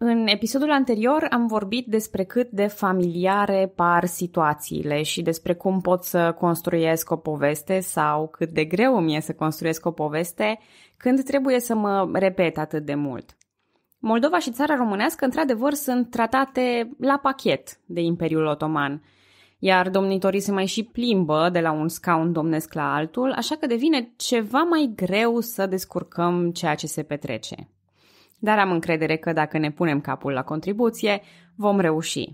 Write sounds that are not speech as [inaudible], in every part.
În episodul anterior am vorbit despre cât de familiare par situațiile și despre cum pot să construiesc o poveste sau cât de greu mi e să construiesc o poveste când trebuie să mă repet atât de mult. Moldova și țara românească, într-adevăr, sunt tratate la pachet de Imperiul Otoman, iar domnitorii se mai și plimbă de la un scaun domnesc la altul, așa că devine ceva mai greu să descurcăm ceea ce se petrece dar am încredere că dacă ne punem capul la contribuție, vom reuși.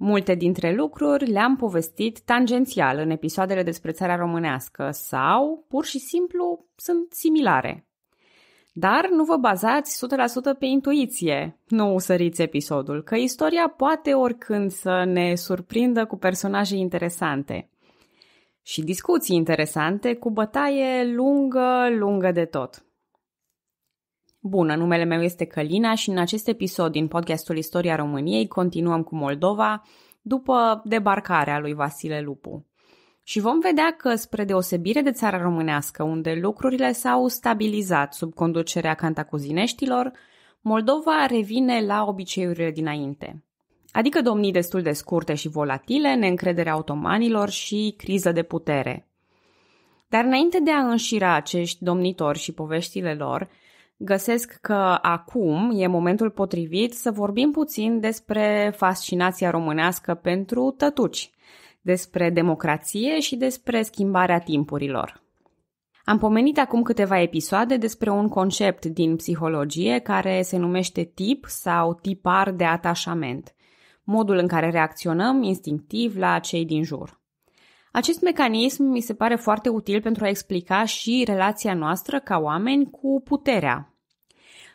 Multe dintre lucruri le-am povestit tangențial în episoadele despre țara românească sau, pur și simplu, sunt similare. Dar nu vă bazați 100% pe intuiție, nu usăriți episodul, că istoria poate oricând să ne surprindă cu personaje interesante. Și discuții interesante cu bătaie lungă, lungă de tot. Bună, numele meu este Călina și în acest episod din podcastul Istoria României continuăm cu Moldova după debarcarea lui Vasile Lupu. Și vom vedea că, spre deosebire de țara românească, unde lucrurile s-au stabilizat sub conducerea cantacuzineștilor, Moldova revine la obiceiurile dinainte. Adică domnii destul de scurte și volatile, neîncrederea otomanilor și criză de putere. Dar înainte de a înșira acești domnitori și poveștile lor, găsesc că acum e momentul potrivit să vorbim puțin despre fascinația românească pentru tătuci, despre democrație și despre schimbarea timpurilor. Am pomenit acum câteva episoade despre un concept din psihologie care se numește tip sau tipar de atașament, modul în care reacționăm instinctiv la cei din jur. Acest mecanism mi se pare foarte util pentru a explica și relația noastră ca oameni cu puterea.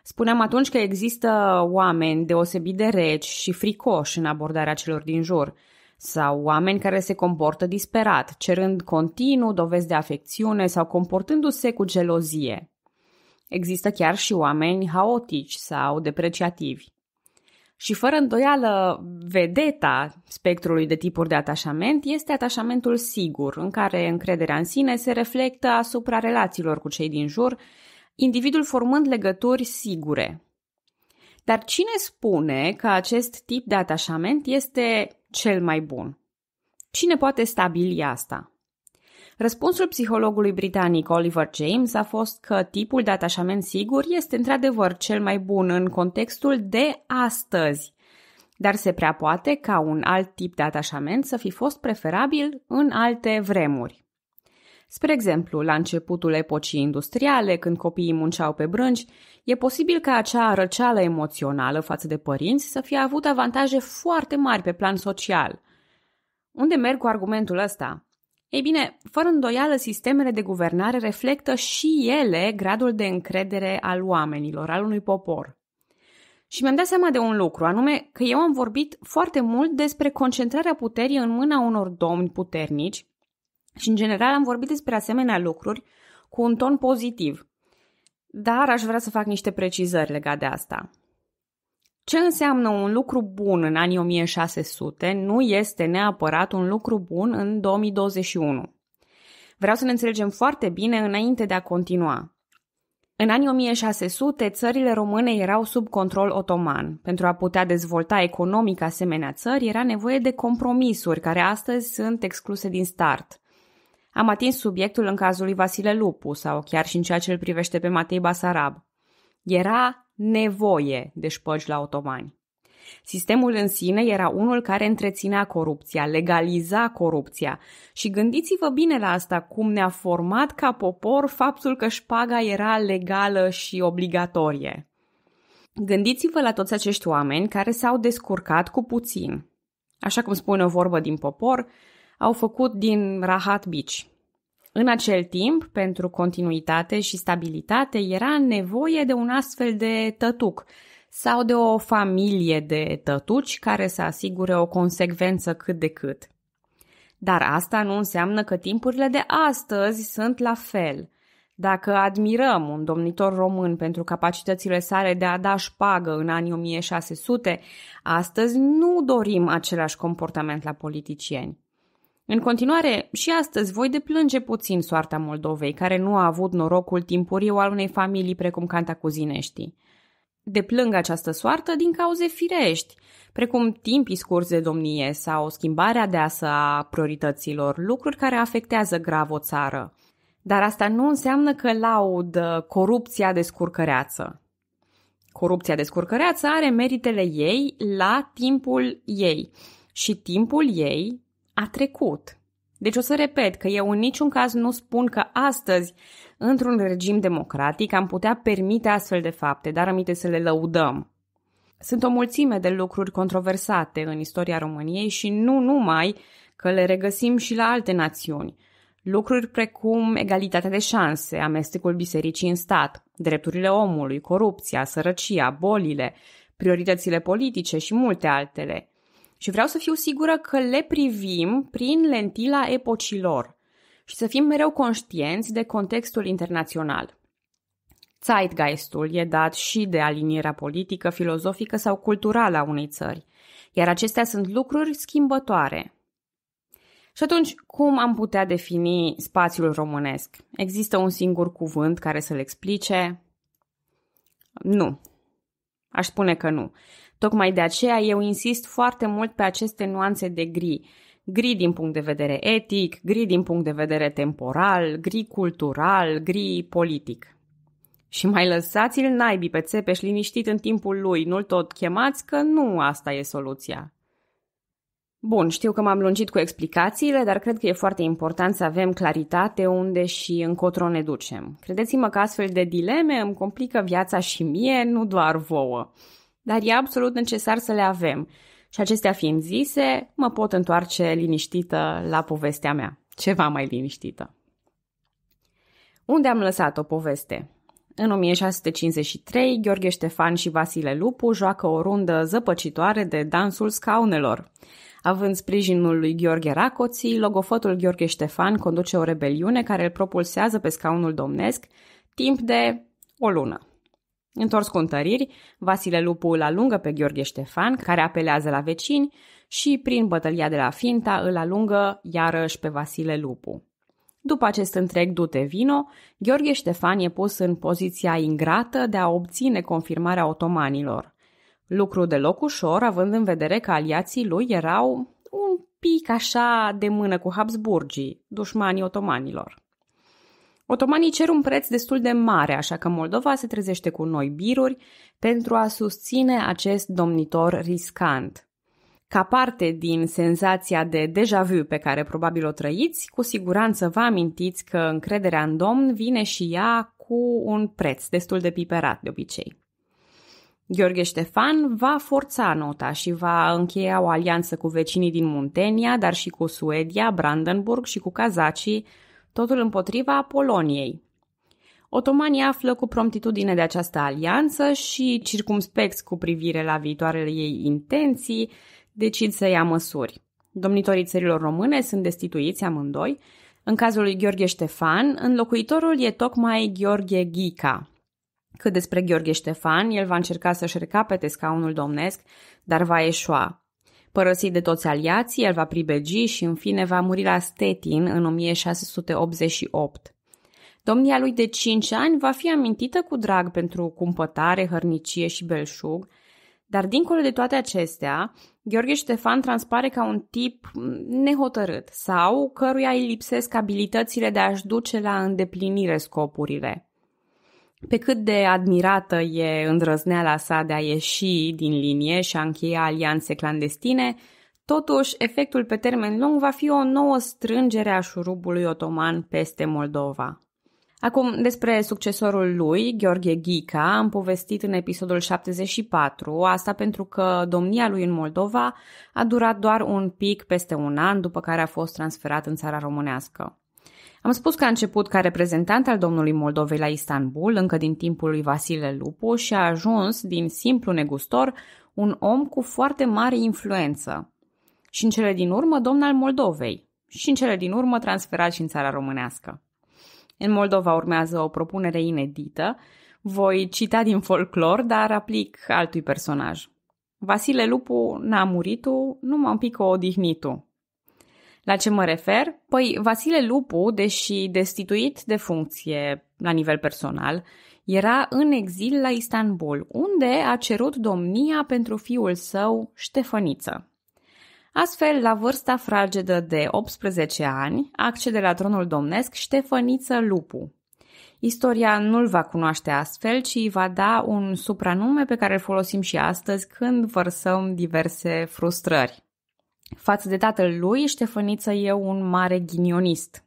Spuneam atunci că există oameni deosebit de reci și fricoși în abordarea celor din jur, sau oameni care se comportă disperat, cerând continuu dovezi de afecțiune sau comportându-se cu gelozie. Există chiar și oameni haotici sau depreciativi. Și fără îndoială, vedeta spectrului de tipuri de atașament este atașamentul sigur, în care încrederea în sine se reflectă asupra relațiilor cu cei din jur, individul formând legături sigure. Dar cine spune că acest tip de atașament este cel mai bun? Cine poate stabili asta? Răspunsul psihologului britanic Oliver James a fost că tipul de atașament sigur este într-adevăr cel mai bun în contextul de astăzi, dar se prea poate ca un alt tip de atașament să fi fost preferabil în alte vremuri. Spre exemplu, la începutul epocii industriale, când copiii munceau pe brânci, e posibil ca acea răceală emoțională față de părinți să fie avut avantaje foarte mari pe plan social. Unde merg cu argumentul ăsta? Ei bine, fără îndoială, sistemele de guvernare reflectă și ele gradul de încredere al oamenilor, al unui popor. Și mi-am dat seama de un lucru, anume că eu am vorbit foarte mult despre concentrarea puterii în mâna unor domni puternici și, în general, am vorbit despre asemenea lucruri cu un ton pozitiv. Dar aș vrea să fac niște precizări legate de asta. Ce înseamnă un lucru bun în anii 1600 nu este neapărat un lucru bun în 2021. Vreau să ne înțelegem foarte bine înainte de a continua. În anii 1600, țările române erau sub control otoman. Pentru a putea dezvolta economic asemenea țări, era nevoie de compromisuri, care astăzi sunt excluse din start. Am atins subiectul în cazul lui Vasile Lupu sau chiar și în ceea ce îl privește pe Matei Basarab. Era nevoie de șpăgi la otomani. Sistemul în sine era unul care întreținea corupția, legaliza corupția și gândiți-vă bine la asta cum ne-a format ca popor faptul că șpaga era legală și obligatorie. Gândiți-vă la toți acești oameni care s-au descurcat cu puțin. Așa cum spune o vorbă din popor, au făcut din rahat bici. În acel timp, pentru continuitate și stabilitate, era nevoie de un astfel de tătuc sau de o familie de tătuci care să asigure o consecvență cât de cât. Dar asta nu înseamnă că timpurile de astăzi sunt la fel. Dacă admirăm un domnitor român pentru capacitățile sale de a da șpagă în anii 1600, astăzi nu dorim același comportament la politicieni. În continuare, și astăzi voi deplânge puțin soarta Moldovei, care nu a avut norocul timpuriu al unei familii precum Cuzineștii. Deplâng această soartă din cauze firești, precum timpii scurți de domnie sau schimbarea deasă a priorităților, lucruri care afectează grav o țară. Dar asta nu înseamnă că laud corupția scurcăreață. Corupția scurcăreață are meritele ei la timpul ei și timpul ei a trecut. Deci o să repet că eu în niciun caz nu spun că astăzi, într-un regim democratic, am putea permite astfel de fapte, dar aminte să le lăudăm. Sunt o mulțime de lucruri controversate în istoria României și nu numai că le regăsim și la alte națiuni. Lucruri precum egalitatea de șanse, amestecul bisericii în stat, drepturile omului, corupția, sărăcia, bolile, prioritățile politice și multe altele – și vreau să fiu sigură că le privim prin lentila epocilor și să fim mereu conștienți de contextul internațional. Zeitgeistul e dat și de alinierea politică, filozofică sau culturală a unei țări, iar acestea sunt lucruri schimbătoare. Și atunci, cum am putea defini spațiul românesc? Există un singur cuvânt care să-l explice? Nu. Aș spune că nu. Tocmai de aceea eu insist foarte mult pe aceste nuanțe de gri. Gri din punct de vedere etic, gri din punct de vedere temporal, gri cultural, gri politic. Și mai lăsați-l naibii pe țepeș liniștit în timpul lui, nu-l tot chemați că nu asta e soluția. Bun, știu că m-am lungit cu explicațiile, dar cred că e foarte important să avem claritate unde și încotro ne ducem. Credeți-mă că astfel de dileme îmi complică viața și mie, nu doar vouă dar e absolut necesar să le avem. Și acestea fiind zise, mă pot întoarce liniștită la povestea mea, ceva mai liniștită. Unde am lăsat o poveste? În 1653, Gheorghe Ștefan și Vasile Lupu joacă o rundă zăpăcitoare de dansul scaunelor. Având sprijinul lui Gheorghe Racoții, logofotul Gheorghe Ștefan conduce o rebeliune care îl propulsează pe scaunul domnesc timp de o lună. Întors cu întăriri, Vasile Lupu îl alungă pe Gheorghe Ștefan, care apelează la vecini, și prin bătălia de la Finta îl alungă iarăși pe Vasile Lupu. După acest întreg dute vino, Gheorghe Ștefan e pus în poziția ingrată de a obține confirmarea otomanilor. Lucru deloc ușor, având în vedere că aliații lui erau un pic așa de mână cu Habsburgii, dușmanii otomanilor. Otomanii cer un preț destul de mare, așa că Moldova se trezește cu noi biruri pentru a susține acest domnitor riscant. Ca parte din senzația de deja vu pe care probabil o trăiți, cu siguranță vă amintiți că încrederea în domn vine și ea cu un preț destul de piperat de obicei. Gheorghe Ștefan va forța nota și va încheia o alianță cu vecinii din Muntenia, dar și cu Suedia, Brandenburg și cu cazacii totul împotriva Poloniei. Otomanii află cu promptitudine de această alianță și, circumspecți cu privire la viitoarele ei intenții, decid să ia măsuri. Domnitorii țărilor române sunt destituiți amândoi. În cazul lui Gheorghe Ștefan, înlocuitorul e tocmai Gheorghe Ghica. Cât despre Gheorghe Ștefan, el va încerca să-și recapete scaunul domnesc, dar va eșua. Părăsit de toți aliații, el va pribegi și în fine va muri la Stettin în 1688. Domnia lui de 5 ani va fi amintită cu drag pentru cumpătare, hărnicie și belșug, dar dincolo de toate acestea, Gheorghe Ștefan transpare ca un tip nehotărât sau căruia îi lipsesc abilitățile de a-și duce la îndeplinire scopurile. Pe cât de admirată e îndrăzneala sa de a ieși din linie și a încheia alianțe clandestine, totuși efectul pe termen lung va fi o nouă strângere a șurubului otoman peste Moldova. Acum, despre succesorul lui, Gheorghe Ghica, am povestit în episodul 74, asta pentru că domnia lui în Moldova a durat doar un pic peste un an, după care a fost transferat în țara românească. Am spus că a început ca reprezentant al domnului Moldovei la Istanbul, încă din timpul lui Vasile Lupu, și a ajuns, din simplu negustor, un om cu foarte mare influență. Și în cele din urmă, domn al Moldovei. Și în cele din urmă, transferat și în țara românească. În Moldova urmează o propunere inedită, voi cita din folclor, dar aplic altui personaj. Vasile Lupu n-a murit, numai un pic o odihnitu, la ce mă refer? Păi Vasile Lupu, deși destituit de funcție la nivel personal, era în exil la Istanbul, unde a cerut domnia pentru fiul său, Ștefăniță. Astfel, la vârsta fragedă de 18 ani, accede la tronul domnesc Ștefăniță Lupu. Istoria nu-l va cunoaște astfel, ci îi va da un supranume pe care îl folosim și astăzi când vărsăm diverse frustrări. Față de tatăl lui, Ștefăniță e un mare ghinionist.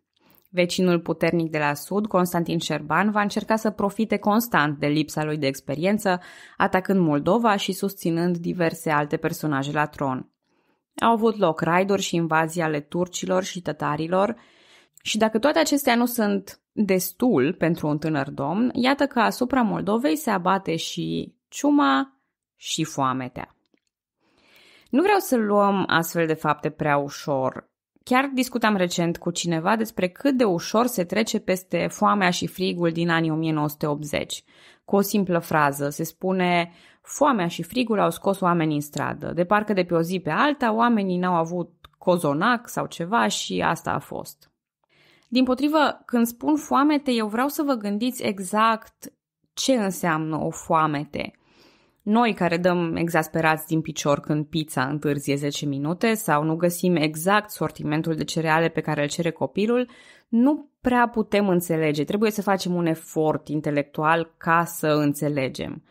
Vecinul puternic de la sud, Constantin Șerban, va încerca să profite constant de lipsa lui de experiență, atacând Moldova și susținând diverse alte personaje la tron. Au avut loc raiduri și invazii ale turcilor și tătarilor și dacă toate acestea nu sunt destul pentru un tânăr domn, iată că asupra Moldovei se abate și ciuma și foametea. Nu vreau să luăm astfel de fapte prea ușor. Chiar discutam recent cu cineva despre cât de ușor se trece peste foamea și frigul din anii 1980. Cu o simplă frază se spune foamea și frigul au scos oamenii în stradă. De parcă de pe o zi pe alta oamenii n-au avut cozonac sau ceva și asta a fost. Din potrivă, când spun foamete, eu vreau să vă gândiți exact ce înseamnă o foamete – noi care dăm exasperați din picior când pizza întârzie 10 minute sau nu găsim exact sortimentul de cereale pe care îl cere copilul, nu prea putem înțelege. Trebuie să facem un efort intelectual ca să înțelegem.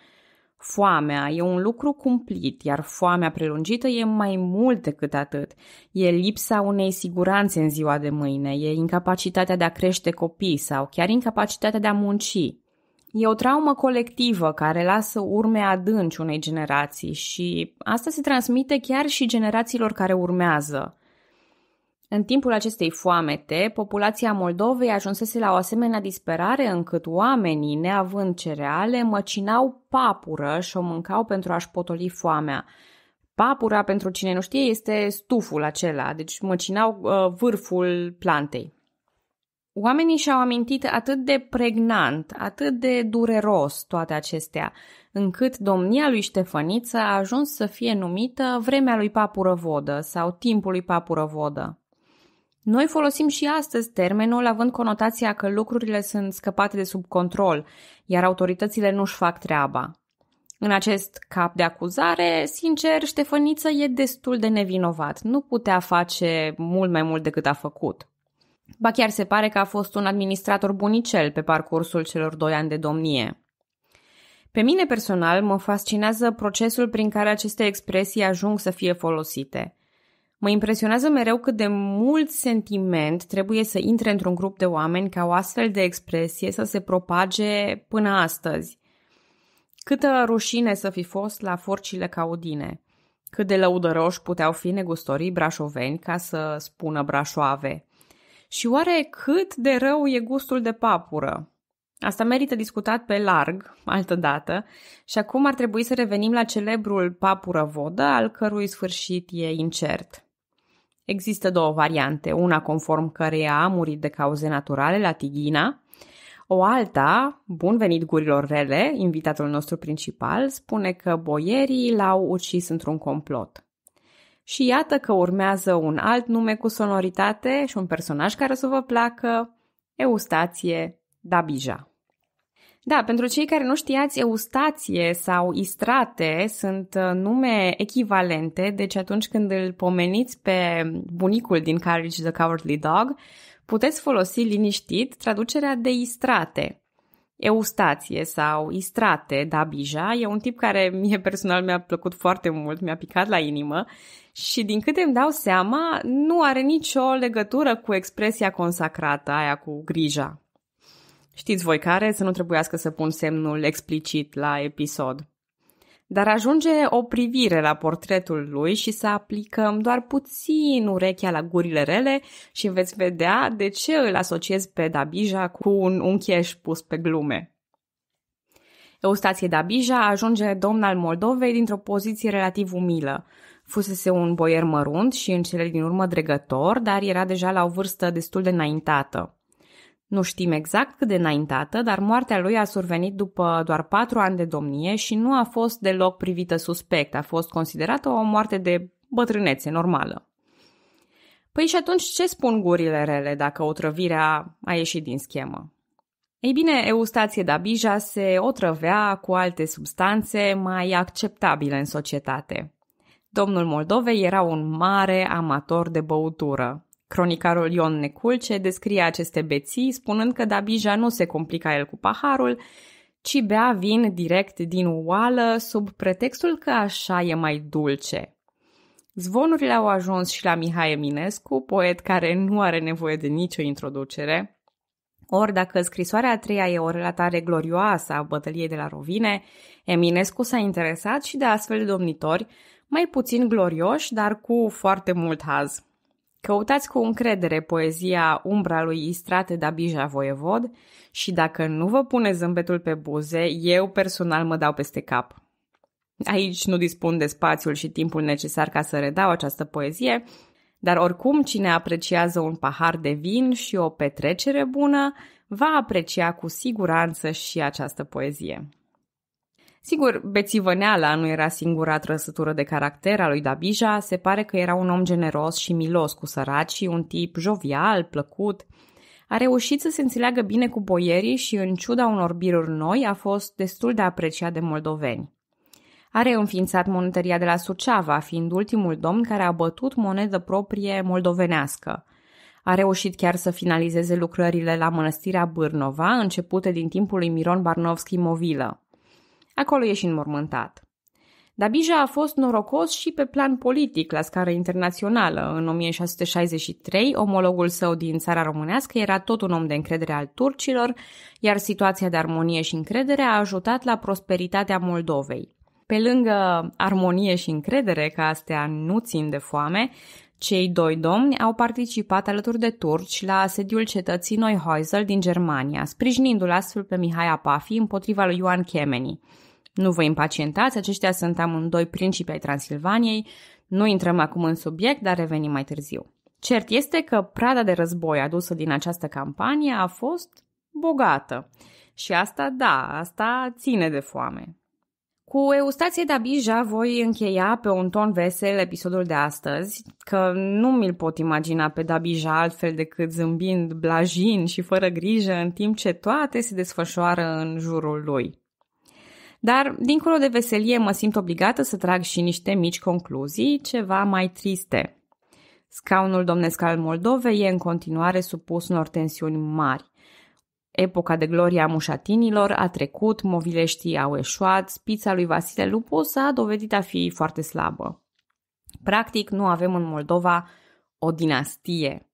Foamea e un lucru cumplit, iar foamea prelungită e mai mult decât atât. E lipsa unei siguranțe în ziua de mâine, e incapacitatea de a crește copii sau chiar incapacitatea de a munci. E o traumă colectivă care lasă urme adânci unei generații și asta se transmite chiar și generațiilor care urmează. În timpul acestei foamete, populația Moldovei ajunsese la o asemenea disperare încât oamenii, neavând cereale, măcinau papură și o mâncau pentru a-și potoli foamea. Papura, pentru cine nu știe, este stuful acela, deci măcinau uh, vârful plantei oamenii și-au amintit atât de pregnant, atât de dureros toate acestea, încât domnia lui Ștefăniță a ajuns să fie numită vremea lui Vodă sau timpul lui Vodă. Noi folosim și astăzi termenul având conotația că lucrurile sunt scăpate de sub control, iar autoritățile nu-și fac treaba. În acest cap de acuzare, sincer, Ștefăniță e destul de nevinovat. Nu putea face mult mai mult decât a făcut. Ba chiar se pare că a fost un administrator bunicel pe parcursul celor doi ani de domnie. Pe mine personal mă fascinează procesul prin care aceste expresii ajung să fie folosite. Mă impresionează mereu cât de mult sentiment trebuie să intre într-un grup de oameni ca o astfel de expresie să se propage până astăzi. Câtă rușine să fi fost la forcile caudine. Cât de lăudăroși puteau fi negustorii brașoveni ca să spună brașoave. Și oare cât de rău e gustul de papură? Asta merită discutat pe larg, altă dată, și acum ar trebui să revenim la celebrul papură vodă, al cărui sfârșit e incert. Există două variante, una conform căreia a murit de cauze naturale la Tighina, o alta, bun venit gurilor rele, invitatul nostru principal, spune că boierii l-au ucis într-un complot și iată că urmează un alt nume cu sonoritate și un personaj care o să vă placă, Eustație Dabija. Da, pentru cei care nu știați, Eustație sau Istrate sunt uh, nume echivalente, deci atunci când îl pomeniți pe bunicul din Courage the Cowardly Dog, puteți folosi liniștit traducerea de Istrate. Eustație sau Istrate da Bija e un tip care [laughs] mie personal mi-a plăcut foarte mult, mi-a picat la inimă și din câte îmi dau seama nu are nicio legătură cu expresia consacrată, aia cu grija. Știți voi care, să nu trebuiască să pun semnul explicit la episod dar ajunge o privire la portretul lui și să aplicăm doar puțin urechea la gurile rele și veți vedea de ce îl asociez pe Dabija cu un uncheș pus pe glume. Eustație Dabija ajunge domn al Moldovei dintr-o poziție relativ umilă. Fusese un boier mărunt și în cele din urmă dregător, dar era deja la o vârstă destul de înaintată. Nu știm exact cât de înaintată, dar moartea lui a survenit după doar patru ani de domnie și nu a fost deloc privită suspect, a fost considerată o moarte de bătrânețe normală. Păi și atunci ce spun gurile rele dacă otrăvirea a ieșit din schemă? Ei bine, Eustație Dabija se otrăvea cu alte substanțe mai acceptabile în societate. Domnul Moldovei era un mare amator de băutură. Cronicarul Ion Neculce descrie aceste beții, spunând că Dabija nu se complica el cu paharul, ci bea vin direct din oală, sub pretextul că așa e mai dulce. Zvonurile au ajuns și la Mihai Eminescu, poet care nu are nevoie de nicio introducere. Ori dacă scrisoarea a treia e o relatare glorioasă a bătăliei de la Rovine, Eminescu s-a interesat și de astfel de domnitori, mai puțin glorioși, dar cu foarte mult haz. Căutați cu încredere poezia Umbra lui Istrate da Voievod și dacă nu vă pune zâmbetul pe buze, eu personal mă dau peste cap. Aici nu dispun de spațiul și timpul necesar ca să redau această poezie, dar oricum cine apreciază un pahar de vin și o petrecere bună, va aprecia cu siguranță și această poezie. Sigur, bețivăneala nu era singura trăsătură de caracter a lui Dabija, se pare că era un om generos și milos cu săraci, un tip jovial, plăcut. A reușit să se înțeleagă bine cu boierii și, în ciuda unor biruri noi, a fost destul de apreciat de moldoveni. A reînființat monetăria de la Suceava, fiind ultimul domn care a bătut monedă proprie moldovenească – a reușit chiar să finalizeze lucrările la mănăstirea Bârnova, începute din timpul lui Miron Barnovski Movilă. Acolo e și înmormântat. Dabija a fost norocos și pe plan politic la scară internațională. În 1663, omologul său din țara românească era tot un om de încredere al turcilor, iar situația de armonie și încredere a ajutat la prosperitatea Moldovei. Pe lângă armonie și încredere, că astea nu țin de foame, cei doi domni au participat alături de turci la asediul cetății Neuhäusel din Germania, sprijinindu-l astfel pe Mihai Apafi împotriva lui Ioan Chemeni. Nu vă impacientați, aceștia sunt amândoi principi ai Transilvaniei, nu intrăm acum în subiect, dar revenim mai târziu. Cert este că prada de război adusă din această campanie a fost bogată. Și asta, da, asta ține de foame. Cu Eustație Dabija voi încheia pe un ton vesel episodul de astăzi, că nu mi-l pot imagina pe Dabija altfel decât zâmbind blajin și fără grijă în timp ce toate se desfășoară în jurul lui. Dar, dincolo de veselie, mă simt obligată să trag și niște mici concluzii, ceva mai triste. Scaunul domnesc al Moldovei e în continuare supus unor tensiuni mari. Epoca de gloria a mușatinilor a trecut, movileștii au eșuat, spița lui Vasile Lupu s-a dovedit a fi foarte slabă. Practic, nu avem în Moldova o dinastie.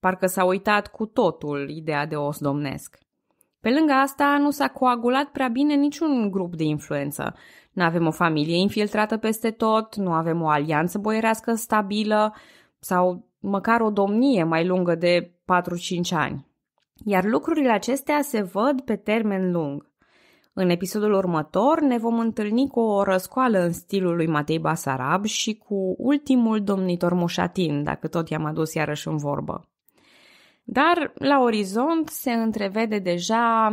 Parcă s-a uitat cu totul ideea de os domnesc. Pe lângă asta, nu s-a coagulat prea bine niciun grup de influență. Nu avem o familie infiltrată peste tot, nu avem o alianță boierească stabilă sau măcar o domnie mai lungă de 4-5 ani. Iar lucrurile acestea se văd pe termen lung. În episodul următor ne vom întâlni cu o răscoală în stilul lui Matei Basarab și cu ultimul domnitor Mușatin, dacă tot i-am adus iarăși în vorbă. Dar la orizont se întrevede deja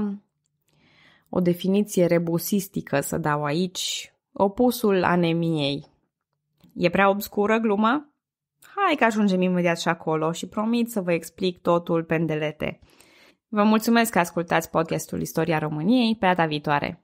o definiție rebusistică să dau aici, opusul anemiei. E prea obscură gluma? Hai că ajungem imediat și acolo și promit să vă explic totul pendelete. Vă mulțumesc că ascultați podcastul Istoria României. Pe data viitoare!